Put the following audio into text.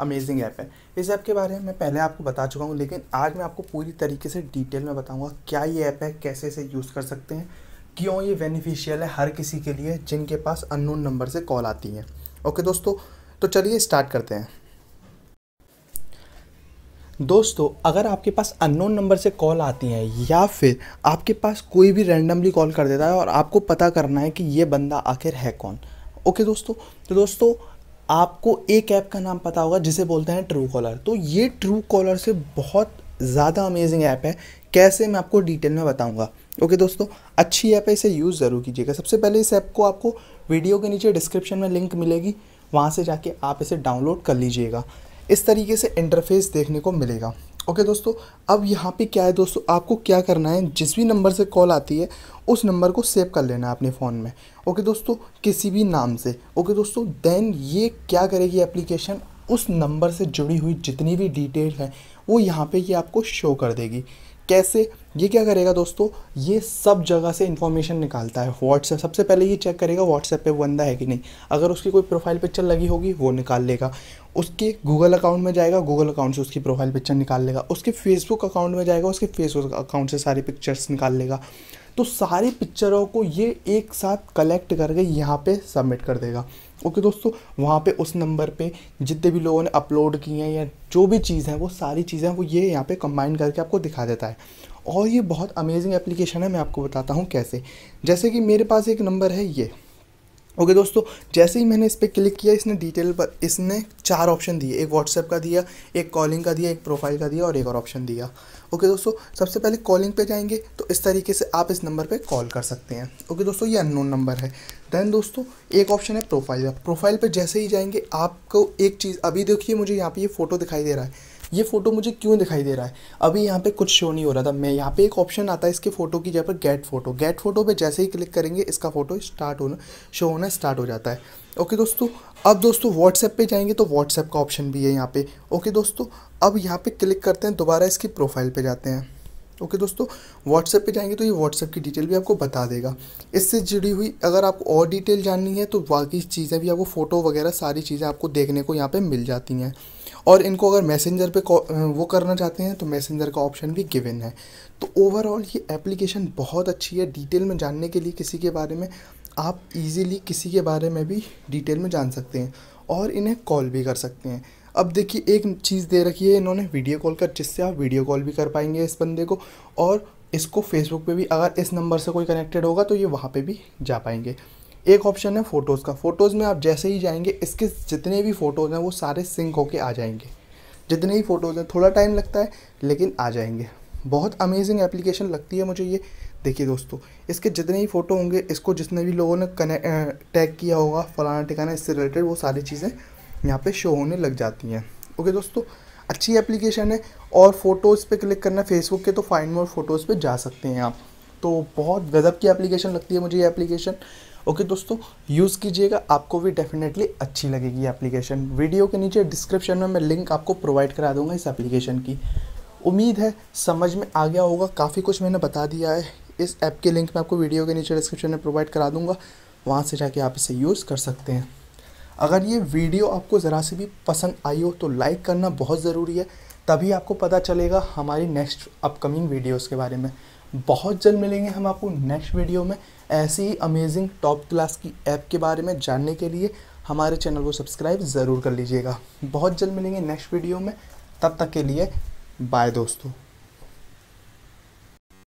amazing app है इस app के बारे में मैं पहले आपको बता चुका हूँ लेकिन आज मैं आपको पूरी तरीके से डिटेल में बताऊँगा क्या ये ऐप है कैसे इसे यूज़ कर सकते हैं क्यों ये बेनिफिशियल है हर किसी के लिए जिनके पास अननोन नंबर से कॉल आती है ओके दोस्तों तो चलिए स्टार्ट करते हैं दोस्तों अगर आपके पास अननोन नंबर से कॉल आती हैं या फिर आपके पास कोई भी रैंडमली कॉल कर देता है और आपको पता करना है कि ये बंदा आखिर है कौन ओके दोस्तों तो दोस्तों आपको एक ऐप का नाम पता होगा जिसे बोलते हैं ट्रू कॉलर तो ये ट्रू कॉलर से बहुत ज़्यादा अमेजिंग ऐप है कैसे मैं आपको डिटेल में बताऊंगा ओके दोस्तों अच्छी ऐप है इसे यूज़ ज़रूर कीजिएगा सबसे पहले इस ऐप को आपको वीडियो के नीचे डिस्क्रिप्शन में लिंक मिलेगी वहाँ से जाके आप इसे डाउनलोड कर लीजिएगा इस तरीके से इंटरफेस देखने को मिलेगा ओके दोस्तों अब यहाँ पे क्या है दोस्तों आपको क्या करना है जिस भी नंबर से कॉल आती है उस नंबर को सेव कर लेना है अपने फ़ोन में ओके दोस्तों किसी भी नाम से ओके दोस्तों देन ये क्या करेगी एप्लीकेशन उस नंबर से जुड़ी हुई जितनी भी डिटेल है वो यहाँ पे ये आपको शो कर देगी कैसे ये क्या करेगा दोस्तों ये सब जगह से इन्फॉर्मेशन निकालता है व्हाट्सएप सबसे पहले ये चेक करेगा व्हाट्सएप पे वो बंदा है कि नहीं अगर उसकी कोई प्रोफाइल पिक्चर लगी होगी वो निकाल लेगा उसके गूगल अकाउंट में जाएगा गूगल अकाउंट से उसकी प्रोफाइल पिक्चर निकाल लेगा उसके फेसबुक अकाउंट में जाएगा उसके फेसबुक अकाउंट से सारी पिक्चर्स निकाल लेगा तो सारी पिक्चरों को ये एक साथ कलेक्ट करके यहाँ पे सबमिट कर देगा ओके okay, दोस्तों वहाँ पे उस नंबर पे जितने भी लोगों ने अपलोड किए हैं या जो भी चीज़ है वो सारी चीज़ें वो ये यहाँ पे कंबाइन करके आपको दिखा देता है और ये बहुत अमेजिंग एप्लीकेशन है मैं आपको बताता हूँ कैसे जैसे कि मेरे पास एक नंबर है ये ओके okay, दोस्तों जैसे ही मैंने इस पर क्लिक किया इसने डिटेल पर इसने चार ऑप्शन दिए एक व्हाट्सएप का दिया एक कॉलिंग का दिया एक प्रोफाइल का दिया और एक और ऑप्शन दिया ओके okay, दोस्तों सबसे पहले कॉलिंग पे जाएंगे तो इस तरीके से आप इस नंबर पे कॉल कर सकते हैं ओके okay, दोस्तों ये अननोन नंबर है दैन दोस्तों एक ऑप्शन है प्रोफाइल का प्रोफाइल पर जैसे ही जाएंगे आपको एक चीज़ अभी देखिए मुझे यहाँ पर ये फ़ोटो दिखाई दे रहा है ये फ़ोटो मुझे क्यों दिखाई दे रहा है अभी यहाँ पे कुछ शो नहीं हो रहा था मैं यहाँ पे एक ऑप्शन आता है इसके फ़ोटो की जगह पर गेट फोटो गेट फोटो पे जैसे ही क्लिक करेंगे इसका फ़ोटो स्टार्ट होना शो होना स्टार्ट हो जाता है ओके दोस्तों अब दोस्तों व्हाट्सएप पे जाएंगे तो व्हाट्सएप का ऑप्शन भी है यहाँ पे ओके दोस्तों अब यहाँ पे क्लिक करते हैं दोबारा इसकी प्रोफाइल पे जाते हैं ओके okay, दोस्तों व्हाट्सएप पे जाएंगे तो ये व्हाट्सएप की डिटेल भी आपको बता देगा इससे जुड़ी हुई अगर आपको और डिटेल जाननी है तो बाकी चीज़ें भी आपको फ़ोटो वगैरह सारी चीज़ें आपको देखने को यहाँ पे मिल जाती हैं और इनको अगर मैसेंजर पे वो करना चाहते हैं तो मैसेंजर का ऑप्शन भी गिवन है तो ओवरऑल ये एप्लीकेशन बहुत अच्छी है डिटेल में जानने के लिए किसी के बारे में आप इजीली किसी के बारे में भी डिटेल में जान सकते हैं और इन्हें कॉल भी कर सकते हैं अब देखिए एक चीज़ दे रखी है इन्होंने वीडियो कॉल कर जिससे आप वीडियो कॉल भी कर पाएंगे इस बंदे को और इसको फेसबुक पे भी अगर इस नंबर से कोई कनेक्टेड होगा तो ये वहाँ पे भी जा पाएंगे एक ऑप्शन है फ़ोटोज़ का फ़ोटोज़ में आप जैसे ही जाएंगे इसके जितने भी फ़ोटोज़ हैं वो सारे सिंक होके आ जाएंगे जितने ही फ़ोटोज़ हैं थोड़ा टाइम लगता है लेकिन आ जाएंगे बहुत अमेजिंग एप्लीकेशन लगती है मुझे ये देखिए दोस्तों इसके जितने ही फ़ोटो होंगे इसको जितने भी लोगों ने कनेक्ट टैग किया होगा फलाना ठिकाना इससे रिलेटेड वो सारी चीज़ें यहाँ पे शो होने लग जाती हैं ओके दोस्तों अच्छी एप्लीकेशन है और फ़ोटोज़ पे क्लिक करना फेसबुक के तो फाइंड मोर फ़ोटोज़ पे जा सकते हैं आप तो बहुत गज़ब की एप्लीकेशन लगती है मुझे ये एप्लीकेशन ओके दोस्तों यूज़ कीजिएगा आपको भी डेफिनेटली अच्छी लगेगी एप्लीकेशन वीडियो के नीचे डिस्क्रिप्शन में मैं लिंक आपको प्रोवाइड करा दूंगा इस एप्लीकेशन की उम्मीद है समझ में आ गया होगा काफ़ी कुछ मैंने बता दिया है इस ऐप के लिंक मैं आपको वीडियो के नीचे डिस्क्रिप्शन में प्रोवाइड करा दूंगा वहाँ से जाके आप इसे यूज़ कर सकते हैं अगर ये वीडियो आपको ज़रा सी भी पसंद आई हो तो लाइक करना बहुत ज़रूरी है तभी आपको पता चलेगा हमारी नेक्स्ट अपकमिंग वीडियोज़ के बारे में बहुत जल्द मिलेंगे हम आपको नेक्स्ट वीडियो में ऐसी ही अमेजिंग टॉप क्लास की ऐप के बारे में जानने के लिए हमारे चैनल को सब्सक्राइब ज़रूर कर लीजिएगा बहुत जल्द मिलेंगे नेक्स्ट वीडियो में तब तक के लिए बाय दोस्तों